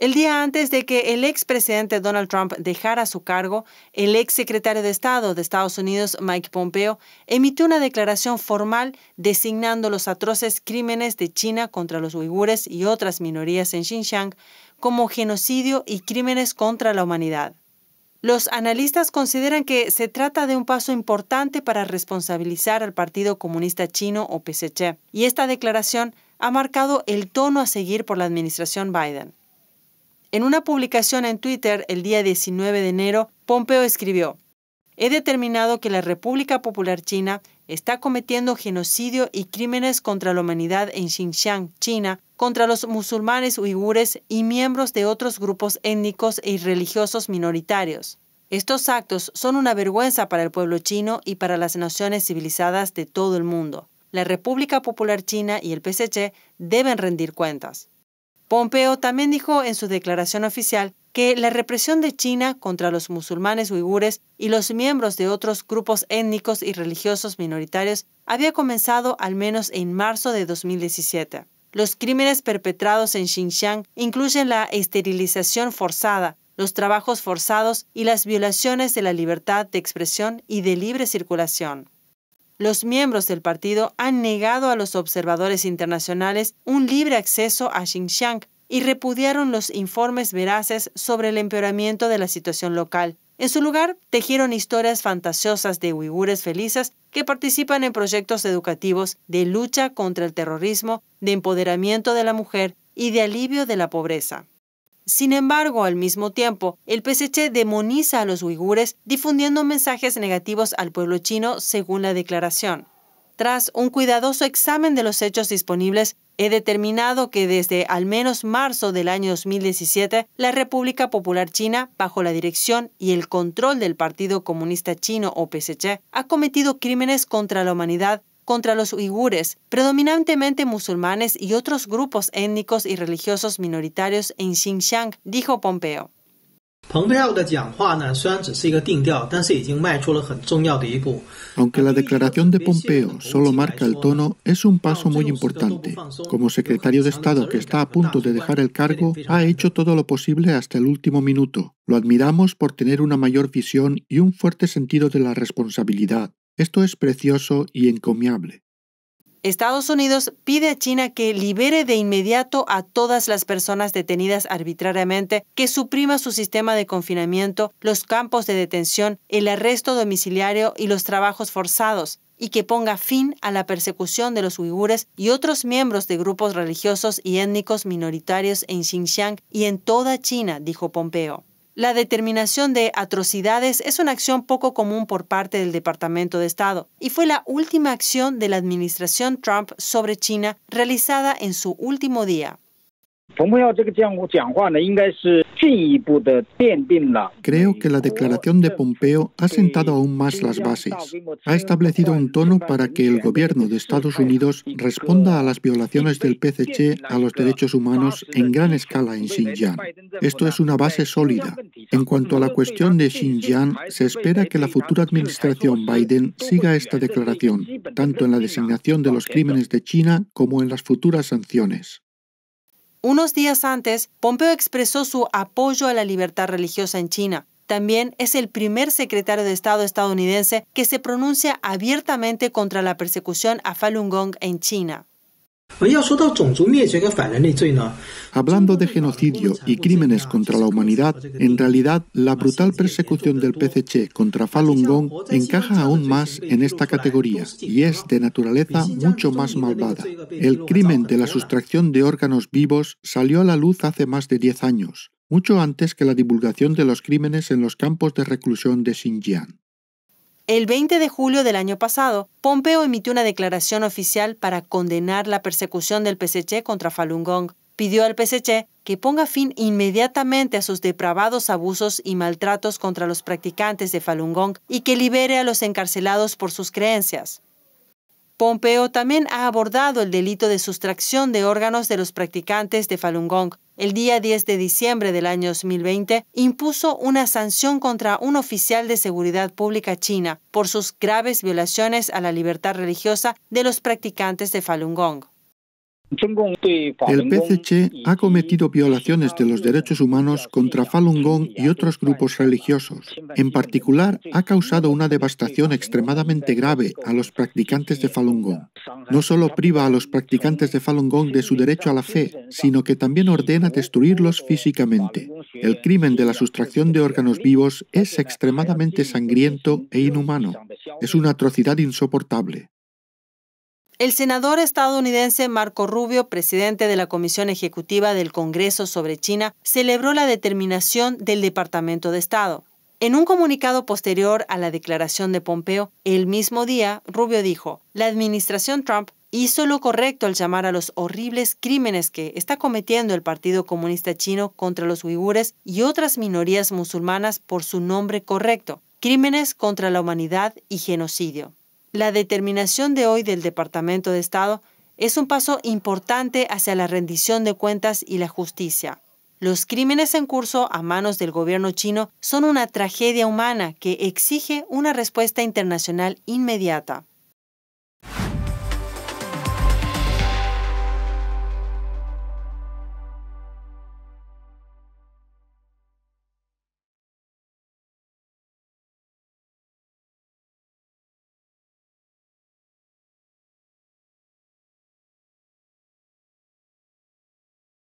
El día antes de que el expresidente Donald Trump dejara su cargo, el exsecretario de Estado de Estados Unidos, Mike Pompeo, emitió una declaración formal designando los atroces crímenes de China contra los uigures y otras minorías en Xinjiang como genocidio y crímenes contra la humanidad. Los analistas consideran que se trata de un paso importante para responsabilizar al Partido Comunista Chino o PSC, y esta declaración ha marcado el tono a seguir por la administración Biden. En una publicación en Twitter el día 19 de enero, Pompeo escribió, He determinado que la República Popular China está cometiendo genocidio y crímenes contra la humanidad en Xinjiang, China, contra los musulmanes uigures y miembros de otros grupos étnicos e religiosos minoritarios. Estos actos son una vergüenza para el pueblo chino y para las naciones civilizadas de todo el mundo. La República Popular China y el PSC deben rendir cuentas. Pompeo también dijo en su declaración oficial que la represión de China contra los musulmanes uigures y los miembros de otros grupos étnicos y religiosos minoritarios había comenzado al menos en marzo de 2017. Los crímenes perpetrados en Xinjiang incluyen la esterilización forzada, los trabajos forzados y las violaciones de la libertad de expresión y de libre circulación los miembros del partido han negado a los observadores internacionales un libre acceso a Xinjiang y repudiaron los informes veraces sobre el empeoramiento de la situación local. En su lugar, tejieron historias fantasiosas de uigures felices que participan en proyectos educativos de lucha contra el terrorismo, de empoderamiento de la mujer y de alivio de la pobreza. Sin embargo, al mismo tiempo, el PSC demoniza a los uigures difundiendo mensajes negativos al pueblo chino, según la declaración. Tras un cuidadoso examen de los hechos disponibles, he determinado que desde al menos marzo del año 2017, la República Popular China, bajo la dirección y el control del Partido Comunista Chino o PSC, ha cometido crímenes contra la humanidad contra los uigures, predominantemente musulmanes y otros grupos étnicos y religiosos minoritarios en Xinjiang, dijo Pompeo. Aunque la declaración de Pompeo solo marca el tono, es un paso muy importante. Como secretario de Estado que está a punto de dejar el cargo, ha hecho todo lo posible hasta el último minuto. Lo admiramos por tener una mayor visión y un fuerte sentido de la responsabilidad. Esto es precioso y encomiable. Estados Unidos pide a China que libere de inmediato a todas las personas detenidas arbitrariamente, que suprima su sistema de confinamiento, los campos de detención, el arresto domiciliario y los trabajos forzados, y que ponga fin a la persecución de los uigures y otros miembros de grupos religiosos y étnicos minoritarios en Xinjiang y en toda China, dijo Pompeo. La determinación de atrocidades es una acción poco común por parte del Departamento de Estado y fue la última acción de la administración Trump sobre China realizada en su último día. Creo que la declaración de Pompeo ha sentado aún más las bases. Ha establecido un tono para que el gobierno de Estados Unidos responda a las violaciones del PCC a los derechos humanos en gran escala en Xinjiang. Esto es una base sólida. En cuanto a la cuestión de Xinjiang, se espera que la futura administración Biden siga esta declaración, tanto en la designación de los crímenes de China como en las futuras sanciones. Unos días antes, Pompeo expresó su apoyo a la libertad religiosa en China. También es el primer secretario de Estado estadounidense que se pronuncia abiertamente contra la persecución a Falun Gong en China. Hablando de genocidio y crímenes contra la humanidad, en realidad la brutal persecución del PCC contra Falun Gong encaja aún más en esta categoría y es de naturaleza mucho más malvada. El crimen de la sustracción de órganos vivos salió a la luz hace más de 10 años, mucho antes que la divulgación de los crímenes en los campos de reclusión de Xinjiang. El 20 de julio del año pasado, Pompeo emitió una declaración oficial para condenar la persecución del PSC contra Falun Gong. Pidió al PSC que ponga fin inmediatamente a sus depravados abusos y maltratos contra los practicantes de Falun Gong y que libere a los encarcelados por sus creencias. Pompeo también ha abordado el delito de sustracción de órganos de los practicantes de Falun Gong. El día 10 de diciembre del año 2020 impuso una sanción contra un oficial de seguridad pública china por sus graves violaciones a la libertad religiosa de los practicantes de Falun Gong. El PCC ha cometido violaciones de los derechos humanos contra Falun Gong y otros grupos religiosos. En particular, ha causado una devastación extremadamente grave a los practicantes de Falun Gong. No solo priva a los practicantes de Falun Gong de su derecho a la fe, sino que también ordena destruirlos físicamente. El crimen de la sustracción de órganos vivos es extremadamente sangriento e inhumano. Es una atrocidad insoportable. El senador estadounidense Marco Rubio, presidente de la Comisión Ejecutiva del Congreso sobre China, celebró la determinación del Departamento de Estado. En un comunicado posterior a la declaración de Pompeo, el mismo día, Rubio dijo, la administración Trump hizo lo correcto al llamar a los horribles crímenes que está cometiendo el Partido Comunista Chino contra los uigures y otras minorías musulmanas por su nombre correcto, crímenes contra la humanidad y genocidio. La determinación de hoy del Departamento de Estado es un paso importante hacia la rendición de cuentas y la justicia. Los crímenes en curso a manos del gobierno chino son una tragedia humana que exige una respuesta internacional inmediata.